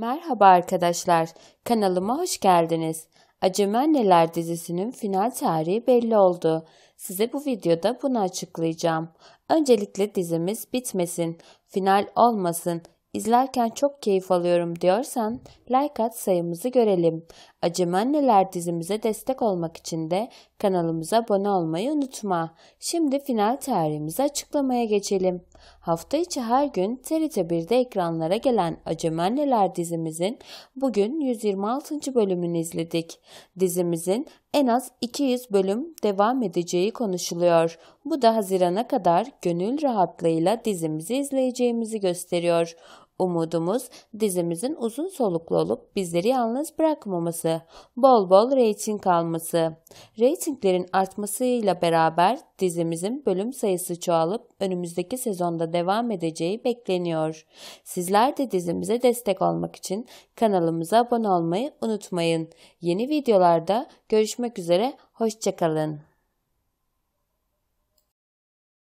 Merhaba arkadaşlar, kanalıma hoş geldiniz. Acemi Anneler dizisinin final tarihi belli oldu. Size bu videoda bunu açıklayacağım. Öncelikle dizimiz bitmesin, final olmasın, İzlerken çok keyif alıyorum diyorsan like at sayımızı görelim. Acım Anneler dizimize destek olmak için de kanalımıza abone olmayı unutma. Şimdi final tarihimizi açıklamaya geçelim. Hafta içi her gün TRT 1'de ekranlara gelen Acım Anneler dizimizin bugün 126. bölümünü izledik. Dizimizin en az 200 bölüm devam edeceği konuşuluyor. Bu da Haziran'a kadar gönül rahatlığıyla dizimizi izleyeceğimizi gösteriyor. Umudumuz dizimizin uzun soluklu olup bizleri yalnız bırakmaması, bol bol reyting alması. Reytinglerin artmasıyla beraber dizimizin bölüm sayısı çoğalıp önümüzdeki sezonda devam edeceği bekleniyor. Sizler de dizimize destek olmak için kanalımıza abone olmayı unutmayın. Yeni videolarda görüşmek üzere, hoşçakalın.